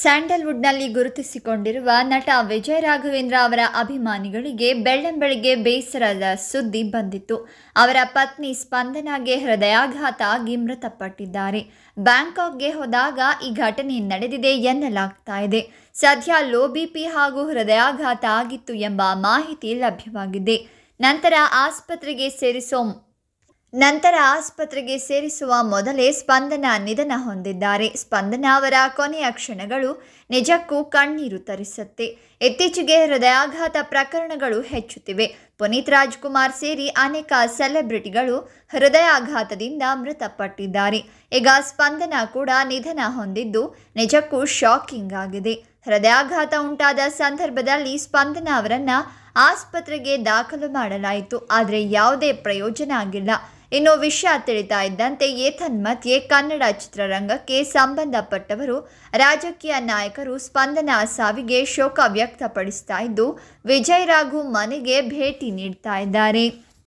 ಸ್ಯಾಂಡಲ್ವುಡ್ನಲ್ಲಿ ಗುರುತಿಸಿಕೊಂಡಿರುವ ನಟ ವಿಜಯ್ ರಾಘವೇಂದ್ರ ಅವರ ಅಭಿಮಾನಿಗಳಿಗೆ ಬೆಳ್ಳಂಬೆಳಿಗ್ಗೆ ಬೇಸರದ ಸುದ್ದಿ ಬಂದಿತ್ತು ಅವರ ಪತ್ನಿ ಸ್ಪಂದನಾಗೆ ಹೃದಯಾಘಾತ ಆಗಿ ಮೃತಪಟ್ಟಿದ್ದಾರೆ ಬ್ಯಾಂಕಾಕ್ಗೆ ಹೋದಾಗ ಈ ಘಟನೆ ನಡೆದಿದೆ ಎನ್ನಲಾಗ್ತಾ ಇದೆ ಸದ್ಯ ಲೋ ಬಿಪಿ ಹಾಗೂ ಹೃದಯಾಘಾತ ಆಗಿತ್ತು ಎಂಬ ಮಾಹಿತಿ ಲಭ್ಯವಾಗಿದೆ ನಂತರ ಆಸ್ಪತ್ರೆಗೆ ಸೇರಿಸೋ ನಂತರ ಆಸ್ಪತ್ರೆಗೆ ಸೇರಿಸುವ ಮೊದಲೇ ಸ್ಪಂದನ ನಿಧನ ಹೊಂದಿದ್ದಾರೆ ಸ್ಪಂದನ ಅವರ ಕೊನೆಯ ಕ್ಷಣಗಳು ನಿಜಕ್ಕೂ ಕಣ್ಣೀರು ತರಿಸುತ್ತೆ ಇತ್ತೀಚೆಗೆ ಹೃದಯಾಘಾತ ಪ್ರಕರಣಗಳು ಹೆಚ್ಚುತ್ತಿವೆ ಪುನೀತ್ ರಾಜ್ಕುಮಾರ್ ಸೇರಿ ಅನೇಕ ಸೆಲೆಬ್ರಿಟಿಗಳು ಹೃದಯಾಘಾತದಿಂದ ಮೃತಪಟ್ಟಿದ್ದಾರೆ ಈಗ ಸ್ಪಂದನ ಕೂಡ ನಿಧನ ಹೊಂದಿದ್ದು ನಿಜಕ್ಕೂ ಶಾಕಿಂಗ್ ಆಗಿದೆ ಹೃದಯಾಘಾತ ಉಂಟಾದ ಸಂದರ್ಭದಲ್ಲಿ ಸ್ಪಂದನ ಅವರನ್ನ ಆಸ್ಪತ್ರೆಗೆ ದಾಖಲು ಮಾಡಲಾಯಿತು ಆದರೆ ಯಾವುದೇ ಪ್ರಯೋಜನ ಆಗಿಲ್ಲ ಇನ್ನು ವಿಷಯ ತಿಳಿತಾ ಇದ್ದಂತೆ ಏತನ್ಮಧ್ಯೆ ಕನ್ನಡ ಚಿತ್ರರಂಗಕ್ಕೆ ಸಂಬಂಧಪಟ್ಟವರು ರಾಜಕೀಯ ನಾಯಕರು ಸ್ಪಂದನ ಸಾವಿಗೆ ಶೋಕ ವ್ಯಕ್ತಪಡಿಸ್ತಾ ಇದ್ದು ವಿಜಯ್ ರಾಘು ಮನೆಗೆ ಭೇಟಿ ನೀಡ್ತಾ ಇದ್ದಾರೆ